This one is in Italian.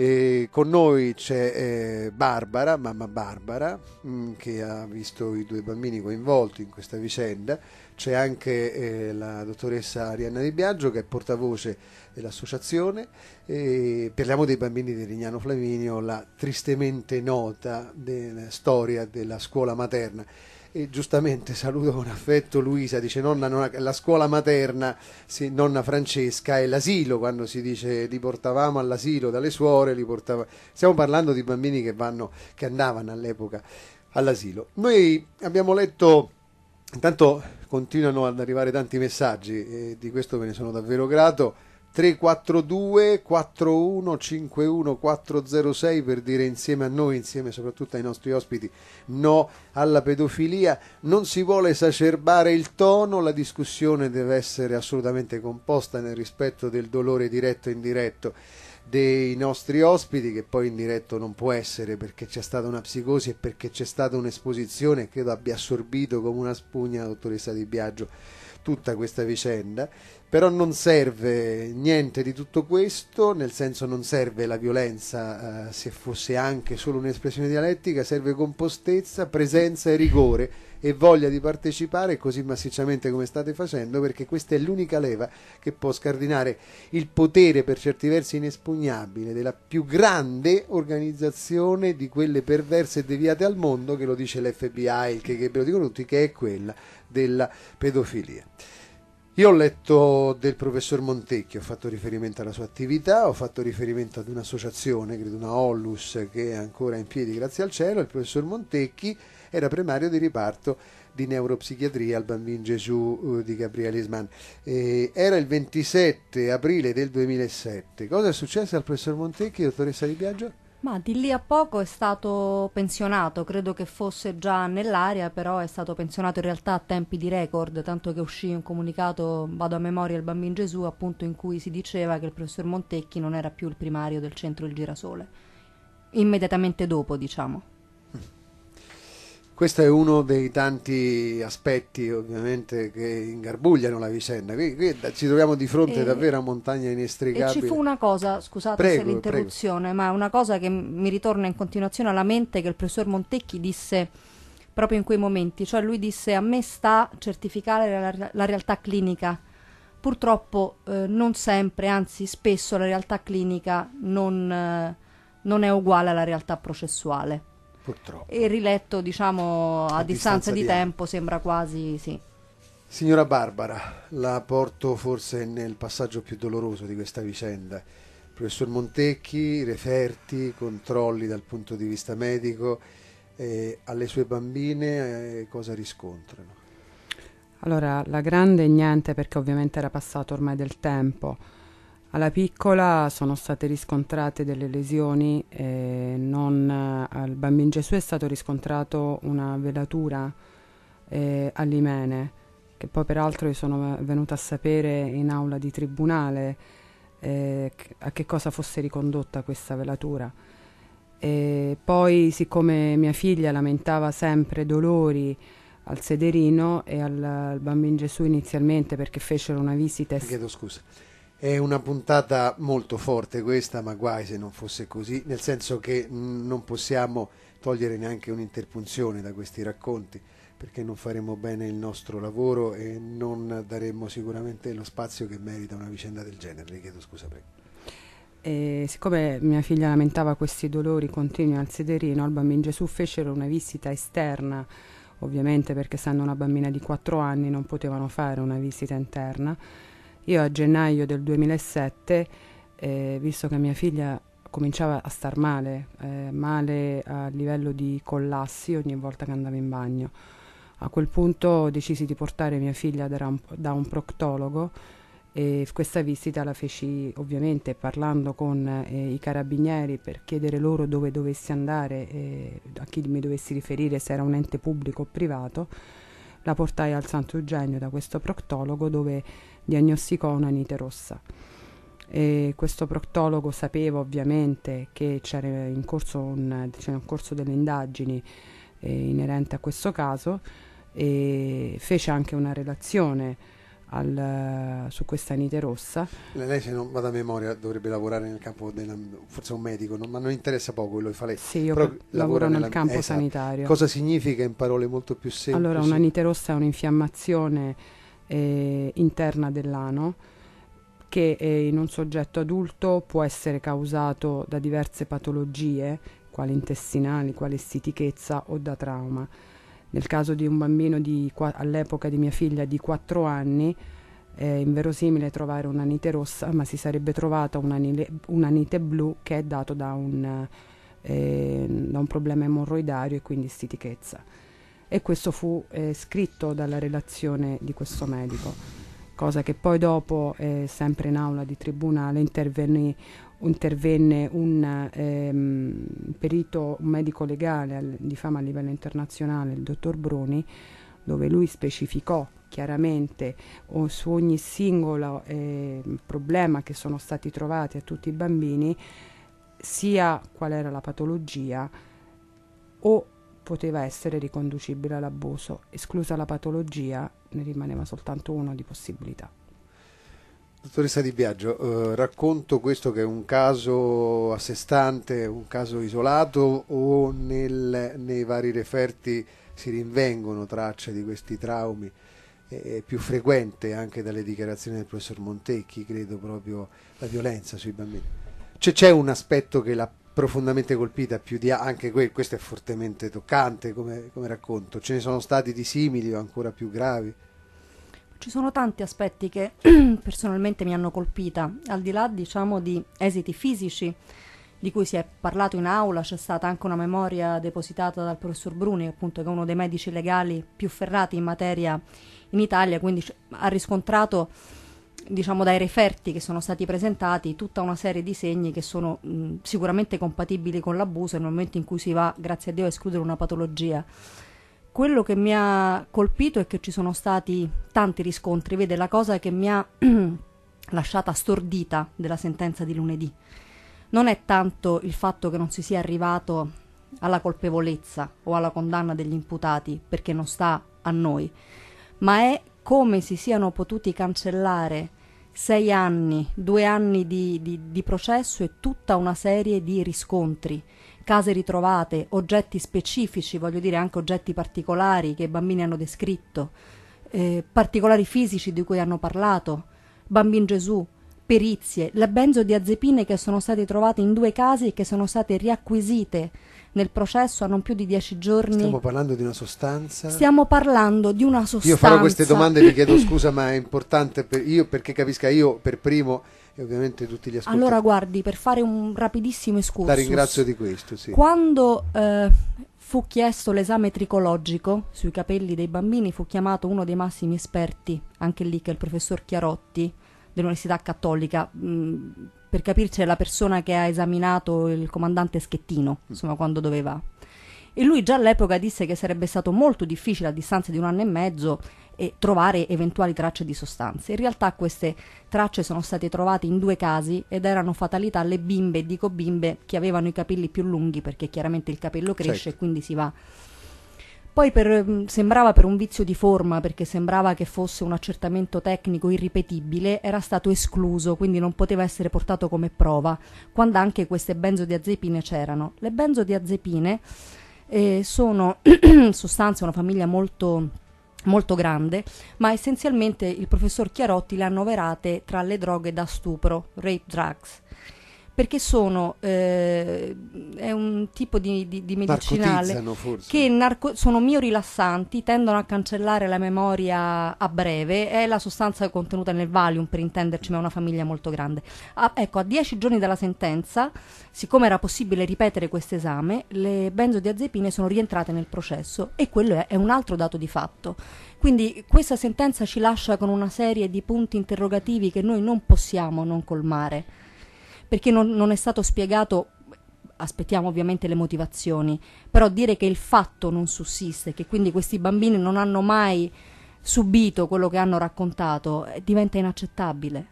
E con noi c'è eh, Barbara, mamma Barbara, mm, che ha visto i due bambini coinvolti in questa vicenda. C'è anche eh, la dottoressa Arianna Di Biagio, che è portavoce dell'associazione. E parliamo dei bambini di Rignano Flaminio, la tristemente nota storia della scuola materna. E giustamente saluto con affetto Luisa, dice nonna, nonna la scuola materna, sì, nonna Francesca, è l'asilo, quando si dice li portavamo all'asilo dalle suore, li portava... stiamo parlando di bambini che, vanno, che andavano all'epoca all'asilo. Noi abbiamo letto, intanto continuano ad arrivare tanti messaggi, e di questo ve ne sono davvero grato 342 4151 406 per dire insieme a noi, insieme soprattutto ai nostri ospiti, no alla pedofilia. Non si vuole esacerbare il tono, la discussione deve essere assolutamente composta nel rispetto del dolore diretto e indiretto dei nostri ospiti, che poi in diretto non può essere perché c'è stata una psicosi e perché c'è stata un'esposizione, credo abbia assorbito come una spugna la dottoressa Di Biagio tutta questa vicenda, però non serve niente di tutto questo, nel senso non serve la violenza eh, se fosse anche solo un'espressione dialettica, serve compostezza, presenza e rigore e voglia di partecipare così massicciamente come state facendo perché questa è l'unica leva che può scardinare il potere per certi versi inespugnabile della più grande organizzazione di quelle perverse e deviate al mondo che lo dice l'FBI, il KGB, lo dicono tutti, che è quella della pedofilia. Io ho letto del professor Montecchio, ho fatto riferimento alla sua attività, ho fatto riferimento ad un'associazione, credo una Ollus, che è ancora in piedi grazie al cielo. Il professor Montecchi era primario di riparto di neuropsichiatria al Bambino Gesù eh, di Gabriele Isman. Eh, era il 27 aprile del 2007. Cosa è successo al professor Montecchi, dottoressa Di Biagio? Ma di lì a poco è stato pensionato, credo che fosse già nell'aria, però è stato pensionato in realtà a tempi di record, tanto che uscì un comunicato, vado a memoria, il Bambino Gesù, appunto in cui si diceva che il professor Montecchi non era più il primario del centro Il Girasole. Immediatamente dopo, diciamo questo è uno dei tanti aspetti ovviamente che ingarbugliano la vicenda. Qui, qui ci troviamo di fronte e, eh, davvero a montagne inestricabili. E ci fu una cosa, scusate prego, se l'interruzione, prego. ma una cosa che mi ritorna in continuazione alla mente che il professor Montecchi disse proprio in quei momenti, cioè lui disse a me sta certificare la, la realtà clinica. Purtroppo eh, non sempre, anzi spesso la realtà clinica non, eh, non è uguale alla realtà processuale. Purtroppo. E riletto, diciamo, a, a distanza, distanza, di, tempo anni. sembra quasi sì. Signora Barbara, la porto forse nel passaggio più doloroso di questa vicenda. Professor Montecchi, referti, controlli dal punto di vista medico, eh, alle sue bambine eh, cosa riscontrano? Allora, la grande niente perché ovviamente era passato ormai del tempo alla piccola sono state riscontrate delle lesioni, eh, non, eh, al bambino Gesù è stato riscontrato una velatura eh, all'imene, che poi peraltro io sono venuta a sapere in aula di tribunale eh, a che cosa fosse ricondotta questa velatura. E poi, siccome mia figlia lamentava sempre dolori al sederino e al, al bambino Gesù inizialmente perché fecero una visita... Ti Chiedo scusa è una puntata molto forte questa, ma guai se non fosse così, nel senso che mm, non possiamo togliere neanche un'interpunzione da questi racconti, perché non faremo bene il nostro lavoro e non daremo sicuramente lo spazio che merita una vicenda del genere. Le chiedo scusa, prego. E siccome mia figlia lamentava questi dolori continui al sederino, al bambino Gesù fecero una visita esterna ovviamente perché essendo una bambina di 4 anni non potevano fare una visita interna io a gennaio del 2007, eh, visto che mia figlia cominciava a star male, eh, male a livello di collassi ogni volta che andava in bagno, a quel punto decisi di portare mia figlia da un, da un proctologo e questa visita la feci ovviamente parlando con eh, i carabinieri per chiedere loro dove dovessi andare, a chi mi dovessi riferire, se era un ente pubblico o privato la portai al Santo Eugenio da questo proctologo dove diagnosticò una nite rossa. E questo proctologo sapeva ovviamente che c'era in corso, un, c'era un corso delle indagini eh, inerente a questo caso e fece anche una relazione al, su questa nite rossa. Lei se non vado a memoria dovrebbe lavorare nel campo, della, forse un medico, non, ma non interessa poco quello che fa lei. Sì, io Però lavoro nel nella, campo esatto. sanitario. Cosa significa in parole molto più semplici? Allora, una nite rossa è un'infiammazione eh, interna dell'ano che eh, in un soggetto adulto può essere causato da diverse patologie, quali intestinali, quali stitichezza o da trauma. Nel caso di un bambino di, all'epoca di mia figlia di 4 anni è inverosimile trovare una nite rossa, ma si sarebbe trovata una nite blu che è dato da un, eh, da un problema emorroidario e quindi stitichezza. E questo fu eh, scritto dalla relazione di questo medico cosa che poi dopo, eh, sempre in aula di tribunale, intervenne intervenne un ehm, perito medico legale al, di fama a livello internazionale, il dottor Bruni, dove lui specificò chiaramente o su ogni singolo eh, problema che sono stati trovati a tutti i bambini sia qual era la patologia o poteva essere riconducibile all'abuso. Esclusa la patologia ne rimaneva soltanto uno di possibilità. Dottoressa Di Biagio, eh, racconto questo che è un caso a sé stante, un caso isolato o nel, nei vari referti si rinvengono tracce di questi traumi? È più frequente anche dalle dichiarazioni del professor Montecchi, credo proprio la violenza sui bambini. c'è un aspetto che l'ha profondamente colpita, più di anche que, questo è fortemente toccante come, come racconto, ce ne sono stati di simili o ancora più gravi? Ci sono tanti aspetti che personalmente mi hanno colpita, al di là diciamo di esiti fisici di cui si è parlato in aula, c'è stata anche una memoria depositata dal professor Bruni, appunto che è uno dei medici legali più ferrati in materia in Italia, quindi ha riscontrato diciamo dai referti che sono stati presentati tutta una serie di segni che sono mh, sicuramente compatibili con l'abuso nel momento in cui si va, grazie a Dio, a escludere una patologia quello che mi ha colpito è che ci sono stati tanti riscontri. Vede, la cosa che mi ha lasciata stordita della sentenza di lunedì non è tanto il fatto che non si sia arrivato alla colpevolezza o alla condanna degli imputati perché non sta a noi, ma è come si siano potuti cancellare sei anni, due anni di, di, di processo e tutta una serie di riscontri case ritrovate, oggetti specifici, voglio dire anche oggetti particolari che i bambini hanno descritto, eh, particolari fisici di cui hanno parlato, bambin Gesù, perizie, le benzodiazepine che sono state trovate in due casi e che sono state riacquisite nel processo a non più di dieci giorni. Stiamo parlando di una sostanza? Stiamo parlando di una sostanza. Io farò queste domande, e vi chiedo scusa, ma è importante per io perché capisca io per primo e ovviamente tutti gli ascoltatori. Allora guardi, per fare un rapidissimo escursus. La ringrazio di questo, sì. Quando eh, fu chiesto l'esame tricologico sui capelli dei bambini, fu chiamato uno dei massimi esperti, anche lì che è il professor Chiarotti dell'Università Cattolica, mh, mm, per capirci è la persona che ha esaminato il comandante Schettino, mm. insomma, quando doveva. E lui già all'epoca disse che sarebbe stato molto difficile a distanza di un anno e mezzo e trovare eventuali tracce di sostanze. In realtà queste tracce sono state trovate in due casi ed erano fatalità alle bimbe, dico bimbe, che avevano i capelli più lunghi perché chiaramente il capello cresce certo. e quindi si va poi per, mm, sembrava per un vizio di forma, perché sembrava che fosse un accertamento tecnico irripetibile, era stato escluso, quindi non poteva essere portato come prova, quando anche queste benzodiazepine c'erano. Le benzodiazepine eh, sono sostanze, una famiglia molto molto grande, ma essenzialmente il professor Chiarotti le ha annoverate tra le droghe da stupro, rape drugs perché sono, eh, è un tipo di, di, di medicinale che narco- sono miorilassanti, tendono a cancellare la memoria a breve, è la sostanza contenuta nel Valium per intenderci, ma è una famiglia molto grande. A, ah, ecco, a dieci giorni dalla sentenza, siccome era possibile ripetere questo esame, le benzodiazepine sono rientrate nel processo e quello è, è un altro dato di fatto. Quindi questa sentenza ci lascia con una serie di punti interrogativi che noi non possiamo non colmare perché non, non è stato spiegato aspettiamo ovviamente le motivazioni, però dire che il fatto non sussiste, che quindi questi bambini non hanno mai subito quello che hanno raccontato, eh, diventa inaccettabile.